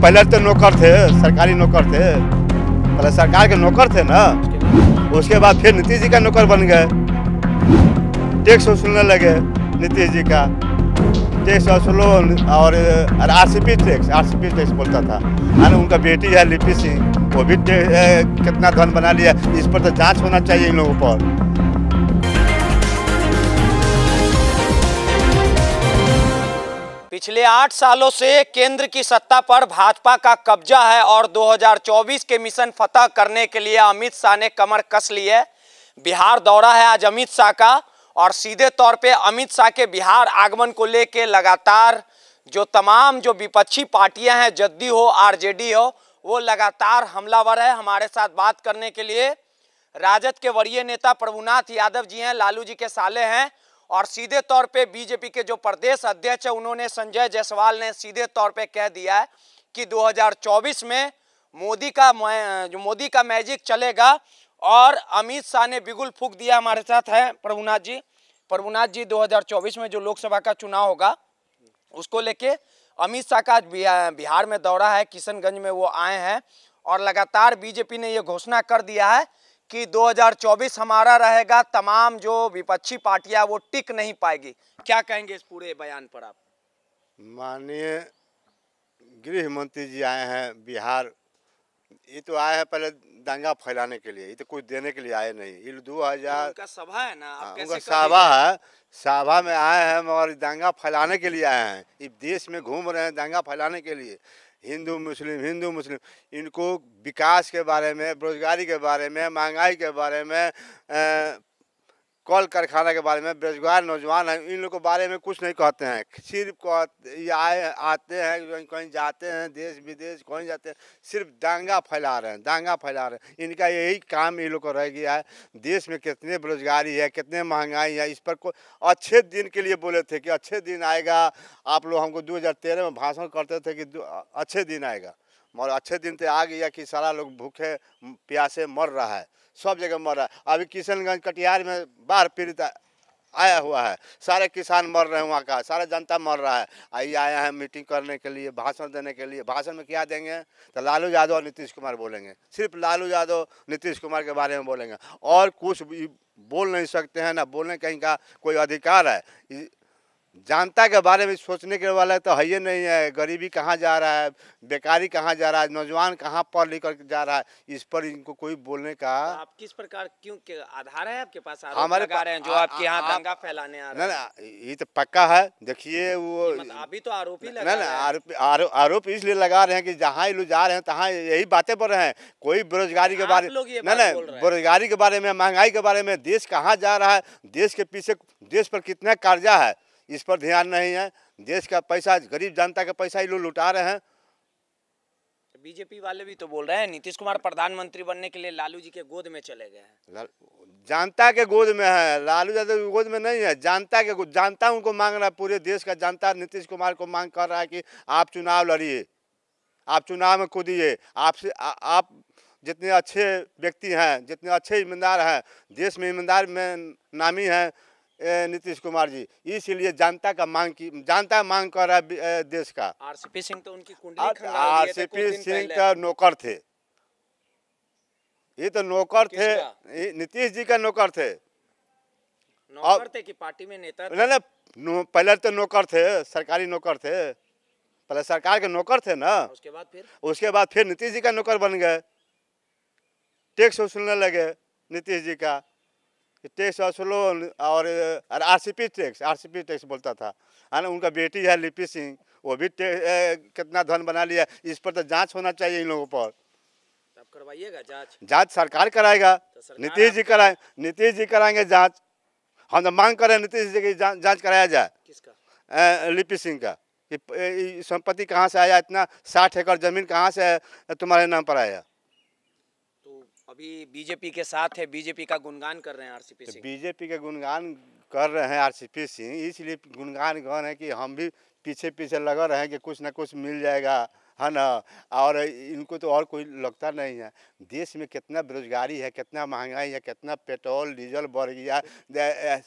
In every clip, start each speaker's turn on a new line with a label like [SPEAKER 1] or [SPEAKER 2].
[SPEAKER 1] पहले तो नौकर थे सरकारी नौकर थे पहले सरकार के नौकर थे ना उसके बाद फिर नीतीश जी का नौकर बन गए टैक्स वसूलने लगे नीतीश जी का टैक्स वसूलो और R C P tax R C P tax बोलता था अरे उनका बेटी है लिपि सिंह वो भी कितना धन बना लिया इस पर तो जांच होना चाहिए इन लोगों पर
[SPEAKER 2] पिछले आठ सालों से केंद्र की सत्ता पर भाजपा का कब्जा है और 2024 के मिशन फतह करने के लिए अमित शाह ने कमर कस ली है बिहार दौरा है आज अमित शाह का और सीधे तौर पे अमित शाह के बिहार आगमन को लेके लगातार जो तमाम जो विपक्षी पार्टियां हैं जद्दी हो आरजेडी हो वो लगातार हमलावर है हमारे साथ बात करने के लिए राजद के वरीय नेता प्रभुनाथ यादव जी हैं लालू जी के साले हैं और सीधे तौर पे बीजेपी के जो प्रदेश अध्यक्ष है उन्होंने संजय जायसवाल ने सीधे तौर पे कह दिया है कि 2024 में मोदी का जो मोदी का मैजिक चलेगा और अमित शाह ने बिगुल फूक दिया हमारे साथ है प्रभुनाथ जी प्रभुनाथ जी 2024 में जो लोकसभा का चुनाव होगा उसको लेके अमित शाह का बिहार में दौरा है किशनगंज में वो आए हैं और लगातार बीजेपी ने ये घोषणा कर दिया है कि 2024 हमारा रहेगा तमाम जो विपक्षी पार्टियां वो टिक नहीं पाएगी क्या कहेंगे इस पूरे बयान पर आप
[SPEAKER 1] माननीय गृह मंत्री जी आए हैं बिहार ये तो आए हैं पहले दंगा फैलाने के लिए ये तो कुछ देने के लिए आए नहीं ये दो तो हजार
[SPEAKER 2] सभा है ना आप हाँ, उनका सभा
[SPEAKER 1] है सभा में आए हैं मगर दंगा फैलाने के लिए आए हैं ये देश में घूम रहे हैं दंगा फैलाने के लिए हिंदू मुस्लिम हिंदू मुस्लिम इनको विकास के बारे में बेरोजगारी के बारे में महंगाई के बारे में कॉल कारखाना के बारे में बेरोजगार नौजवान हैं इन लोगों के बारे में कुछ नहीं कहते हैं सिर्फ आए आते हैं कहीं जाते हैं देश विदेश कहीं जाते हैं सिर्फ दांगा फैला रहे हैं दांगा फैला रहे हैं इनका यही काम इन लोग को रह गया है देश में कितने बेरोजगारी है कितने महंगाई है इस पर को अच्छे दिन के लिए बोले थे कि अच्छे दिन आएगा आप लोग हमको दो में भाषण करते थे कि अच्छे दिन आएगा मगर अच्छे दिन तो आ गया कि सारा लोग भूखे प्यासे मर रहा है सब जगह मर रहा है अभी किशनगंज कटिहार में बाढ़ पीड़ित आया हुआ है सारे किसान मर रहे हैं वहाँ का सारा जनता मर रहा है आइए आया है मीटिंग करने के लिए भाषण देने के लिए भाषण में क्या देंगे तो लालू यादव और नीतीश कुमार बोलेंगे सिर्फ लालू यादव नीतीश कुमार के बारे में बोलेंगे और कुछ बोल नहीं सकते हैं ना बोलने कहीं का कोई अधिकार है जनता के बारे में सोचने के वाला तो है ही नहीं है गरीबी कहाँ जा रहा है बेकारी कहाँ जा रहा है नौजवान कहाँ पढ़ लिख कर जा रहा है इस पर इनको कोई बोलने का तो आप
[SPEAKER 2] किस प्रकार क्यों के आधार है आपके पास हमारे पा, हैं जो आ, आपके यहाँ दंगा फैलाने आ रहा है
[SPEAKER 1] ये तो पक्का है देखिए वो अभी मतलब तो आरोपी लगा ना आरोप इसलिए लगा रहे हैं कि जहाँ लोग जा रहे हैं तहाँ यही बातें बोल रहे हैं कोई बेरोजगारी के बारे में ना बेरोजगारी के बारे में महंगाई के बारे में देश कहाँ जा रहा है देश के पीछे देश पर कितना कर्जा है इस पर ध्यान नहीं है देश का पैसा गरीब जनता का पैसा ही लोग लुटा रहे हैं
[SPEAKER 2] बीजेपी वाले भी तो बोल रहे हैं नीतीश कुमार प्रधानमंत्री बनने के लिए लालू जी के गोद में चले
[SPEAKER 1] गए हैं जनता के गोद में है लालू यादव की गोद में नहीं है जनता के जनता उनको मांग रहा है पूरे देश का जनता नीतीश कुमार को मांग कर रहा है कि आप चुनाव लड़िए आप चुनाव में कूदिए आपसे आप जितने अच्छे व्यक्ति हैं जितने अच्छे ईमानदार हैं देश में ईमानदार में नामी हैं नीतीश कुमार जी इसलिए जनता का मांग की जनता मांग कर रहा देश का
[SPEAKER 2] आरसीपी सिंह तो उनकी कुंडली आरसीपी सिंह का तो
[SPEAKER 1] नौकर थे ये तो नौकर थे नीतीश जी का नौकर थे नौकर
[SPEAKER 2] थे कि पार्टी में नेता नहीं
[SPEAKER 1] नहीं पहले तो नौकर थे सरकारी नौकर थे पहले सरकार के नौकर थे ना उसके बाद फिर उसके बाद फिर नीतीश जी का नौकर बन गए टैक्स वसूलने लगे नीतीश जी का टैक्स असलोन और आरसीपी टैक्स आरसीपी टैक्स बोलता था है हाँ, उनका बेटी है लिपि सिंह वो भी ए, कितना धन बना लिया इस पर तो जांच होना चाहिए इन लोगों पर
[SPEAKER 2] तो करवाइएगा जांच
[SPEAKER 1] जांच सरकार कराएगा तो नीतीश जी कराए नीतीश जी कराएंगे जांच हम तो मांग करें नीतीश जी की जांच कराया जाए किसका लिपि सिंह का कि संपत्ति कहाँ से आया इतना साठ एकड़ जमीन कहाँ से तुम्हारे नाम पर आया
[SPEAKER 2] अभी बीजेपी के साथ है बीजेपी का गुणगान कर रहे हैं आरसीपी तो सिंह
[SPEAKER 1] बीजेपी का गुणगान कर रहे हैं आरसीपी सिंह इसलिए गुणगान रहे है कि हम भी पीछे पीछे लगा रहे हैं कि कुछ ना कुछ मिल जाएगा है ना और इनको तो और कोई लगता नहीं है देश में कितना बेरोजगारी है कितना महंगाई है कितना पेट्रोल डीजल बढ़ गया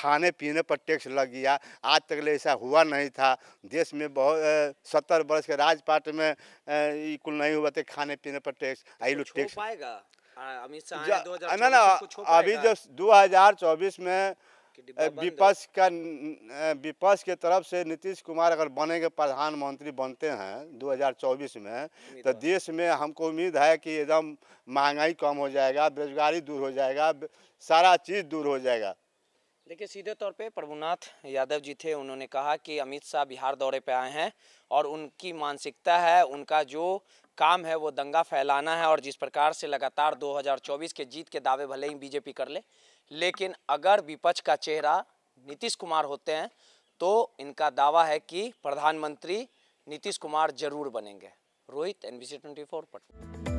[SPEAKER 1] खाने पीने पर टैक्स लग गया आज तक ले ऐसा हुआ नहीं था देश में बहुत सत्तर वर्ष के राजपाट में कुल नहीं हुआ थे खाने पीने पर टैक्स तो आई लोग टैक्स
[SPEAKER 2] पाएगा अमित शाह ना ना अभी जो
[SPEAKER 1] 2024 में विपक्ष का विपक्ष के तरफ से नीतीश कुमार अगर बनेंगे प्रधानमंत्री बनते हैं 2024 में तो देश में हमको उम्मीद है कि एकदम महंगाई कम हो जाएगा बेरोजगारी दूर हो जाएगा सारा चीज़ दूर हो जाएगा
[SPEAKER 2] देखिए सीधे तौर पे प्रभुनाथ यादव जी थे उन्होंने कहा कि अमित शाह बिहार दौरे पे आए हैं और उनकी मानसिकता है उनका जो काम है वो दंगा फैलाना है और जिस प्रकार से लगातार 2024 के जीत के दावे भले ही बीजेपी कर ले लेकिन अगर विपक्ष का चेहरा नीतीश कुमार होते हैं तो इनका दावा है कि प्रधानमंत्री नीतीश कुमार जरूर बनेंगे रोहित एनबीसी फोर पर